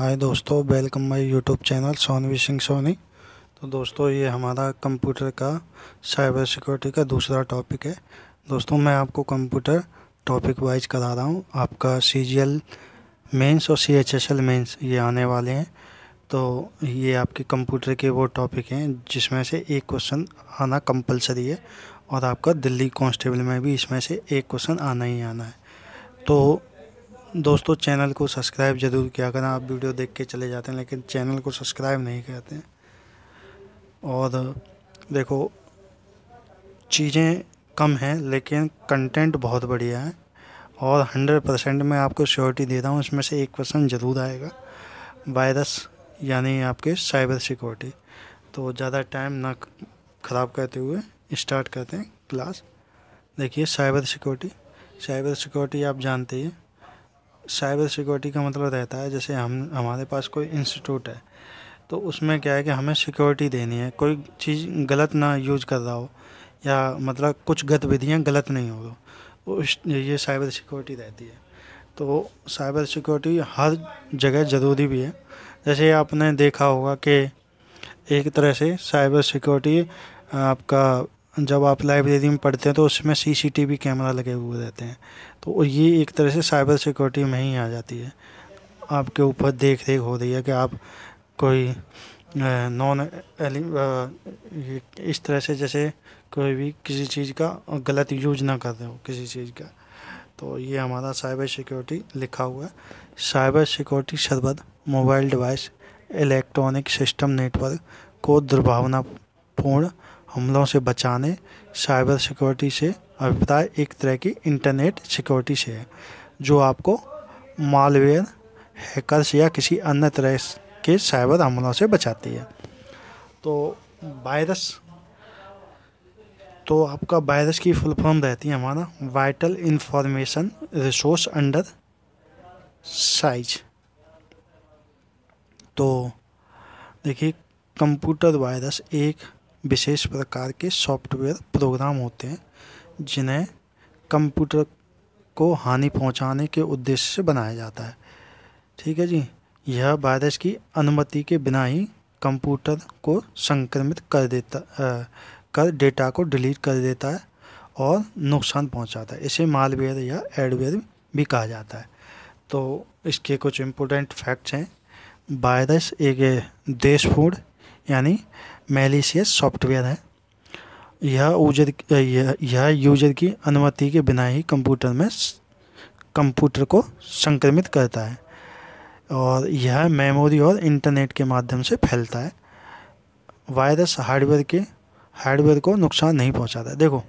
हाय दोस्तों welcome my YouTube channel Sonvi Singh Soni तो दोस्तों ये हमारा कंप्यूटर का साइबर सिक्योरिटी का दूसरा टॉपिक है दोस्तों मैं आपको कंप्यूटर टॉपिक वाइज करा रहा हूँ आपका सी जी एल मेन्स और C H S L mains ये आने वाले हैं तो ये आपके कंप्यूटर के वो टॉपिक हैं जिसमें से एक क्वेश्चन आना कंपलसरी है और आपका दिल्ली कॉन्स्टेबल में भी इसमें से एक क्वेश्चन आना ही आना है तो दोस्तों चैनल को सब्सक्राइब ज़रूर किया करें आप वीडियो देख के चले जाते हैं लेकिन चैनल को सब्सक्राइब नहीं करते हैं और देखो चीज़ें कम हैं लेकिन कंटेंट बहुत बढ़िया है और हंड्रेड परसेंट मैं आपको श्योरिटी दे रहा हूँ इसमें से एक परसेंट ज़रूर आएगा वायरस यानी आपके साइबर सिक्योरिटी तो ज़्यादा टाइम ना ख़राब करते हुए स्टार्ट करते हैं क्लास देखिए साइबर सिक्योरिटी साइबर सिक्योरिटी आप जानते हैं साइबर सिक्योरिटी का मतलब रहता है जैसे हम हमारे पास कोई इंस्टीट्यूट है तो उसमें क्या है कि हमें सिक्योरिटी देनी है कोई चीज़ गलत ना यूज कर रहा हो या मतलब कुछ गतिविधियाँ गलत नहीं हो तो ये साइबर सिक्योरिटी रहती है तो साइबर सिक्योरिटी हर जगह ज़रूरी भी है जैसे आपने देखा होगा कि एक तरह से साइबर सिक्योरिटी आपका जब आप लाइब्रेरी में पढ़ते हैं तो उसमें सीसीटीवी कैमरा लगे हुए रहते हैं तो ये एक तरह से साइबर सिक्योरिटी में ही आ जाती है आपके ऊपर देख रेख हो रही है कि आप कोई नॉन इस तरह से जैसे कोई भी किसी चीज़ का गलत यूज ना कर रहे हो किसी चीज़ का तो ये हमारा साइबर सिक्योरिटी लिखा हुआ है साइबर सिक्योरिटी शरबत mobile device electronic system network को दुर्भावनापूर्ण हमलों से बचाने साइबर सिक्योरिटी से अभिप्राय एक तरह की इंटरनेट सिक्योरिटी से है जो आपको मालवेयर हैकर्स या किसी अन्य तरह के साइबर हमलों से बचाती है तो वायरस तो आपका वायरस की फुल फॉर्म रहती है हमारा vital information resource under siege तो देखिए कंप्यूटर वायरस एक विशेष प्रकार के सॉफ्टवेयर प्रोग्राम होते हैं जिन्हें कंप्यूटर को हानि पहुंचाने के उद्देश्य से बनाया जाता है ठीक है जी यह वायरस की अनुमति के बिना ही कंप्यूटर को संक्रमित कर देता आ, कर डेटा को डिलीट कर देता है और नुकसान पहुंचाता है इसे मालवेयर या एडवेयर भी कहा जाता है तो इसके कुछ इम्पोर्टेंट फैक्ट्स हैं वायरस एक देश फूड यानी मेलिशियस सॉफ्टवेयर है यह यूजर यह यूजर की अनुमति के बिना ही कंप्यूटर में कंप्यूटर को संक्रमित करता है और यह मेमोरी और इंटरनेट के माध्यम से फैलता है वायरस हार्डवेयर के हार्डवेयर को नुकसान नहीं पहुंचाता देखो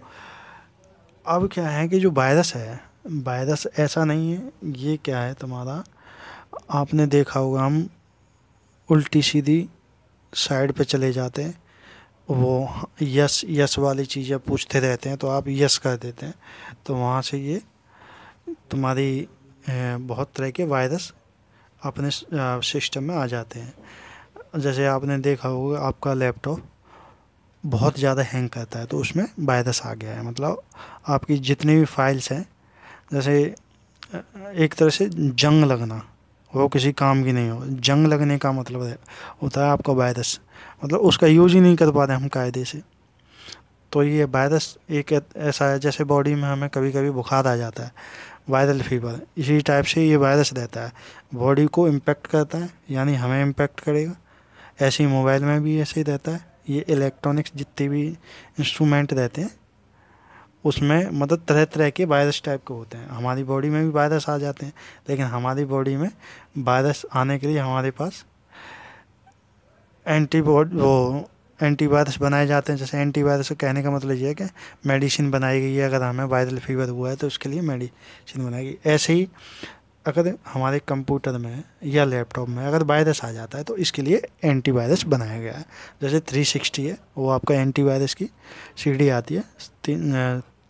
अब क्या है कि जो वायरस है वायरस ऐसा नहीं है ये क्या है तुम्हारा आपने देखा होगा हम उल्टी सीधी साइड पे चले जाते हैं वो यस यस वाली चीज़ें पूछते रहते हैं तो आप यस कर देते हैं तो वहाँ से ये तुम्हारी बहुत तरह के वायरस अपने सिस्टम में आ जाते हैं जैसे आपने देखा होगा आपका लैपटॉप बहुत ज़्यादा हैंग करता है तो उसमें वायरस आ गया है मतलब आपकी जितनी भी फाइल्स हैं जैसे एक तरह से जंग लगना वो किसी काम की नहीं हो जंग लगने का मतलब है होता है आपका वायरस मतलब उसका यूज ही नहीं कर पा रहे हम कायदे से तो ये वायरस एक ऐसा है जैसे बॉडी में हमें कभी कभी बुखार आ जाता है वायरल फीवर इसी टाइप से ये वायरस रहता है बॉडी को इम्पेक्ट करता है यानी हमें इम्पेक्ट करेगा ऐसे ही मोबाइल में भी ऐसे ही रहता है ये इलेक्ट्रॉनिक्स जितने भी इंस्ट्रूमेंट रहते हैं उसमें मतलब तरह तरह के वायरस टाइप के होते हैं हमारी बॉडी में भी वायरस आ जाते हैं लेकिन हमारी बॉडी में वायरस आने के लिए हमारे पास एंटीबॉड वो एंटीवायरस बनाए जाते हैं जैसे एंटीवायरस का कहने का मतलब ये है कि मेडिसिन बनाई गई है अगर हमें वायरल फीवर हुआ है तो उसके लिए मेडिसिन बनाई गई ऐसे ही अगर हमारे कंप्यूटर में या लैपटॉप में अगर वायरस आ जाता है तो इसके लिए एंटीवायरस बनाया गया है जैसे 360 है वो आपका एंटीवायरस की सीढ़ी आती है तीन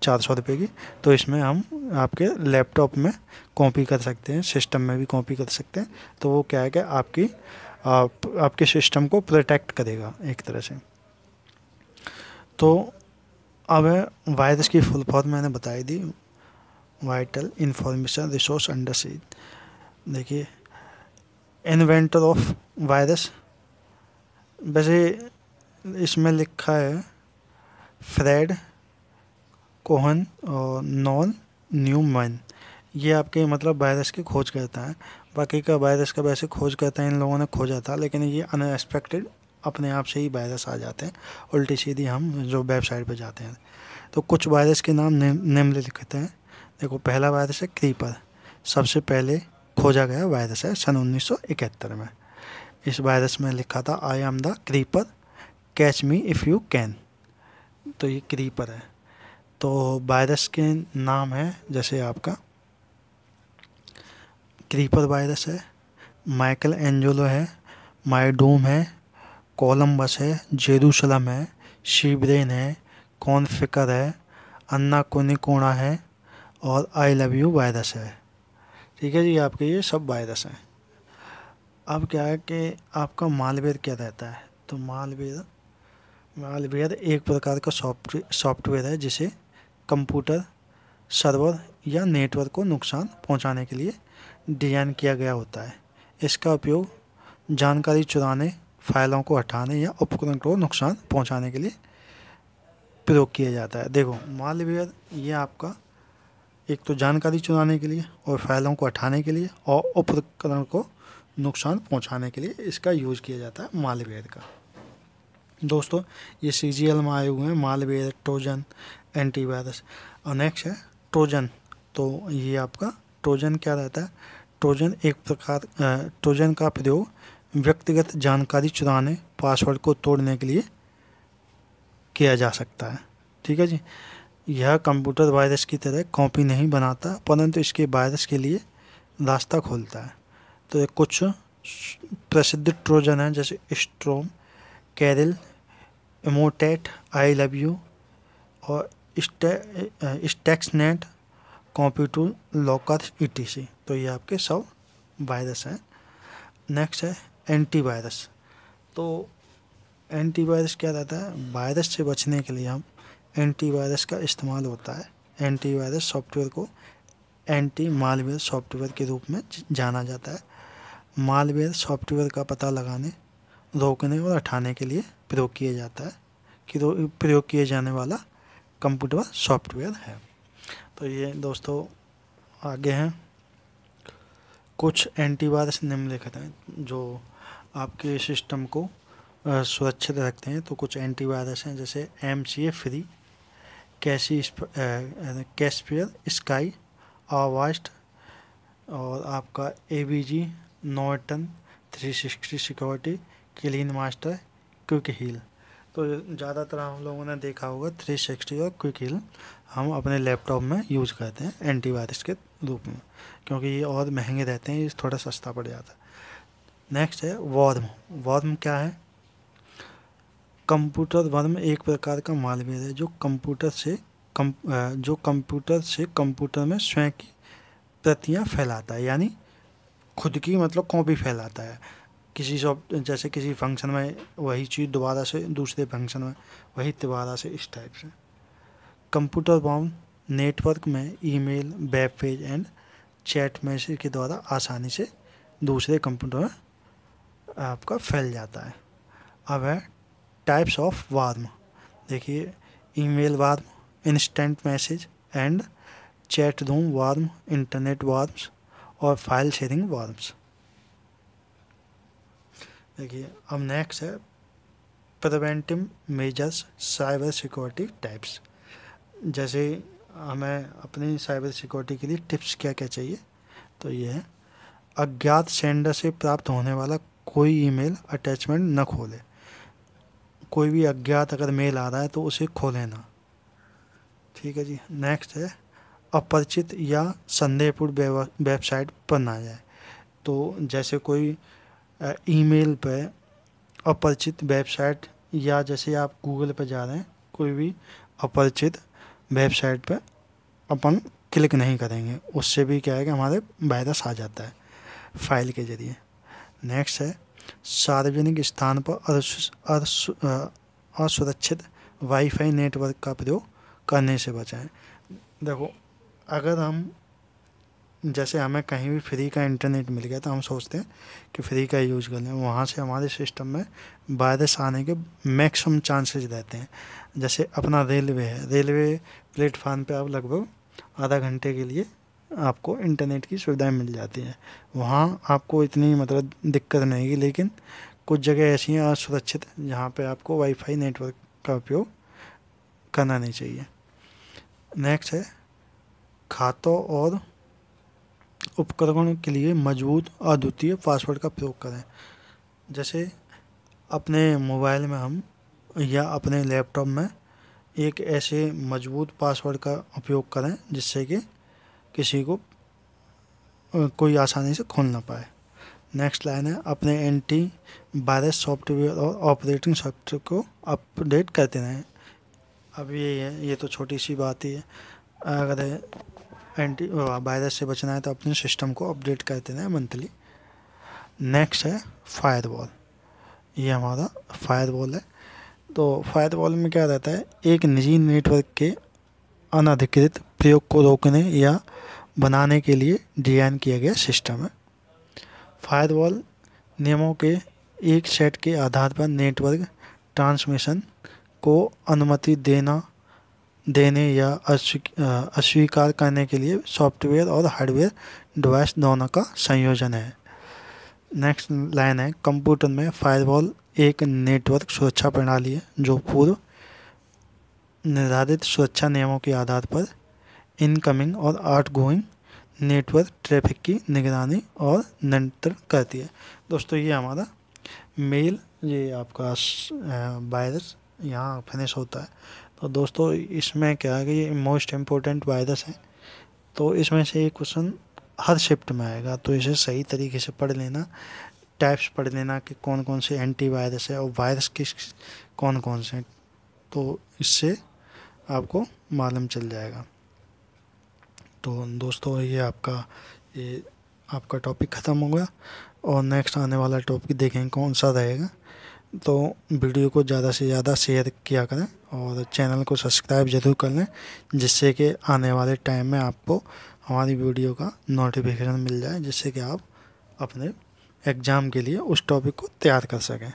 चार सौ रुपये की तो इसमें हम आपके लैपटॉप में कॉपी कर सकते हैं सिस्टम में भी कॉपी कर सकते हैं तो वो क्या है कि आपकी आप, आपके सिस्टम को प्रोटेक्ट करेगा एक तरह से तो अब वायरस की फुल फॉर्म मैंने बताई दी vital information resource under siege देखिए इन्वेंटर ऑफ वायरस वैसे इसमें लिखा है फ्रेड कोहन और न्यू न्यूमैन ये आपके मतलब वायरस की खोज करता है बाकी का वायरस का वैसे खोज करता है इन लोगों ने खोजा था लेकिन ये अनएक्सपेक्टेड अपने आप से ही वायरस आ जाते हैं उल्टी सीधी हम जो वेबसाइट पर जाते हैं तो कुछ वायरस के नाम निम्नलिखित हैं देखो पहला वायरस है क्रीपर सबसे पहले खोजा गया वायरस है सन उन्नीस में इस वायरस में लिखा था I am the creeper catch me if you can तो ये क्रीपर है तो वायरस के नाम है जैसे आपका क्रीपर वायरस है माइकल एंजोलो है माइडोम है कोलम्बस है जेरूसलम है शिवरेन है कॉनफिकर है अन्ना कोनिकोणा है और आई लव यू वायरस है ठीक है जी आपके ये सब वायरस हैं अब क्या है कि आपका मालवेयर क्या रहता है तो मालवेयर मालवेयर एक प्रकार का सॉफ्ट सॉफ्टवेयर है जिसे कंप्यूटर सर्वर या नेटवर्क को नुकसान पहुंचाने के लिए डिजाइन किया गया होता है इसका उपयोग जानकारी चुराने फाइलों को हटाने या उपकरण को नुकसान पहुंचाने के लिए प्रयोग किया जाता है देखो मालवेयर ये आपका एक तो जानकारी चुराने के लिए और फाइलों को हटाने के लिए और उपकरण को नुकसान पहुंचाने के लिए इसका यूज किया जाता है मालवेयर का दोस्तों ये सी जी एल में आए हुए हैं मालवेयर ट्रोजन एंटीवायरस और नेक्स्ट है ट्रोजन तो ये आपका ट्रोजन क्या रहता है ट्रोजन एक प्रकार ट्रोजन का प्रयोग व्यक्तिगत जानकारी चुराने पासवर्ड को तोड़ने के लिए किया जा सकता है ठीक है जी यह कंप्यूटर वायरस की तरह कॉपी नहीं बनाता परंतु इसके वायरस के लिए रास्ता खोलता है तो कुछ प्रसिद्ध ट्रोजन हैं जैसे Storm Carol Emotet I love you और Stuxnet E T E तो ये आपके सब वायरस हैं नेक्स्ट है एंटीवायरस तो एंटीवायरस क्या रहता है वायरस से बचने के लिए हम एंटीवायरस का इस्तेमाल होता है एंटीवायरस सॉफ्टवेयर को एंटी मालवेयर सॉफ्टवेयर के रूप में जाना जाता है मालवेयर सॉफ्टवेयर का पता लगाने रोकने और हटाने के लिए प्रयोग किया जाता है कि प्रयोग किए जाने वाला कंप्यूटर व सॉफ्टवेयर है तो ये दोस्तों आगे हैं कुछ एंटीवायरस निम्नलिखित हैं जो आपके सिस्टम को सुरक्षित रखते हैं तो कुछ एंटीवायरस हैं जैसे एम सी ए फ्री कैसी कैसपियर स्काई आवास्ट और आपका A B G Norton three sixty security Clean Master Quick Heal तो ज़्यादातर हम लोगों ने देखा होगा थ्री सिक्सटी और क्विक हिल हम अपने लैपटॉप में यूज़ करते हैं एंटीवायरस के रूप में क्योंकि ये और महंगे रहते हैं ये थोड़ा सस्ता पड़ जाता है नेक्स्ट है वॉर्म वॉर्म क्या है कंप्यूटर वर्म एक प्रकार का मालवेयर है जो कंप्यूटर से कम जो कंप्यूटर से कंप्यूटर में स्वयं की प्रतियाँ फैलाता है यानी खुद की मतलब कॉपी फैलाता है किसी सब जैसे किसी फंक्शन में वही चीज़ दोबारा से दूसरे फंक्शन में वही दोबारा से इस टाइप से कंप्यूटर बॉम नेटवर्क में email web page and chat message के द्वारा आसानी से दूसरे कंप्यूटर में आपका फैल जाता है अब है टाइप्स ऑफ वार्म देखिए email worm instant message and chat room worm internet worms और फाइल शेयरिंग वार्म्स देखिए अब नेक्स्ट है preventive measures cyber security types जैसे हमें अपनी साइबर सिक्योरिटी के लिए टिप्स क्या क्या चाहिए तो ये है अज्ञात सेंडर से प्राप्त होने वाला कोई ईमेल अटैचमेंट न खोले कोई भी अज्ञात अगर मेल आ रहा है तो उसे खोले ना ठीक है जी नेक्स्ट है अपरिचित या संदेहपूर्ण वेबसाइट पर ना जाए तो जैसे कोई ईमेल पे अपरिचित वेबसाइट या जैसे आप गूगल पे जा रहे हैं कोई भी अपरिचित वेबसाइट पे अपन क्लिक नहीं करेंगे उससे भी क्या है कि हमारे वायरस आ जाता है फाइल के ज़रिए नेक्स्ट है सार्वजनिक स्थान पर असुरक्षित वाईफाई नेटवर्क का प्रयोग करने से बचाएं देखो अगर हम जैसे हमें कहीं भी फ्री का इंटरनेट मिल गया तो हम सोचते हैं कि फ्री का यूज़ कर लें वहाँ से हमारे सिस्टम में वायरस आने के मैक्सिमम चांसेस रहते हैं जैसे अपना रेलवे है रेलवे प्लेटफार्म पे आप लगभग आधा घंटे के लिए आपको इंटरनेट की सुविधाएं मिल जाती हैं वहाँ आपको इतनी मतलब दिक्कत नहीं होगी लेकिन कुछ जगह ऐसी हैं असुरक्षित जहाँ पर आपको वाईफाई नेटवर्क का उपयोग करना नहीं चाहिए नेक्स्ट है खातों और उपकरणों के लिए मजबूत अद्वितीय पासवर्ड का प्रयोग करें जैसे अपने मोबाइल में हम या अपने लैपटॉप में एक ऐसे मजबूत पासवर्ड का उपयोग करें जिससे कि किसी को कोई आसानी से खोल ना पाए नेक्स्ट लाइन है अपने एंटी वायरस सॉफ्टवेयर और ऑपरेटिंग सॉफ्टवेयर को अपडेट करते रहें अब ये है ये तो छोटी सी बात ही है अगर एंटी वायरस से बचना है तो अपने सिस्टम को अपडेट कर देना है मंथली नेक्स्ट है फायर वॉल ये हमारा फायर वॉल है तो फायर वॉल में क्या रहता है एक निजी नेटवर्क के अनधिकृत प्रयोग को रोकने या बनाने के लिए डिजाइन किया गया सिस्टम है फायर वॉल नियमों के एक सेट के आधार पर नेटवर्क ट्रांसमिशन को अनुमति देना देने या अस्वीकार करने के लिए सॉफ्टवेयर और हार्डवेयर डिवाइस दोनों का संयोजन है नेक्स्ट लाइन है कंप्यूटर में फायरवॉल एक नेटवर्क सुरक्षा प्रणाली है जो पूर्व निर्धारित सुरक्षा नियमों के आधार पर इनकमिंग और आउट गोइंग नेटवर्क ट्रैफिक की निगरानी और नियंत्रण करती है दोस्तों ये हमारा मेल ये आपका वायरस यहाँ फिनिश होता है तो दोस्तों इसमें क्या है कि ये मोस्ट इम्पोर्टेंट वायरस है तो इसमें से ये क्वेश्चन हर शिफ्ट में आएगा तो इसे सही तरीके से पढ़ लेना टाइप्स पढ़ लेना कि कौन कौन से एंटी वायरस है और वायरस किस कौन कौन से हैं तो इससे आपको मालूम चल जाएगा तो दोस्तों ये आपका ये आपका टॉपिक ख़त्म होगा और नेक्स्ट आने वाला टॉपिक देखें कौन सा रहेगा तो वीडियो को ज़्यादा से ज़्यादा शेयर किया करें और चैनल को सब्सक्राइब ज़रूर कर लें जिससे कि आने वाले टाइम में आपको हमारी वीडियो का नोटिफिकेशन मिल जाए जिससे कि आप अपने एग्ज़ाम के लिए उस टॉपिक को तैयार कर सकें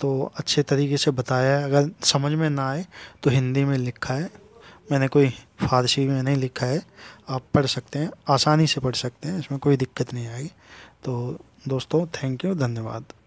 तो अच्छे तरीके से बताया है अगर समझ में ना आए तो हिंदी में लिखा है मैंने कोई फारसी में नहीं लिखा है आप पढ़ सकते हैं आसानी से पढ़ सकते हैं इसमें कोई दिक्कत नहीं आएगी तो दोस्तों थैंक यू धन्यवाद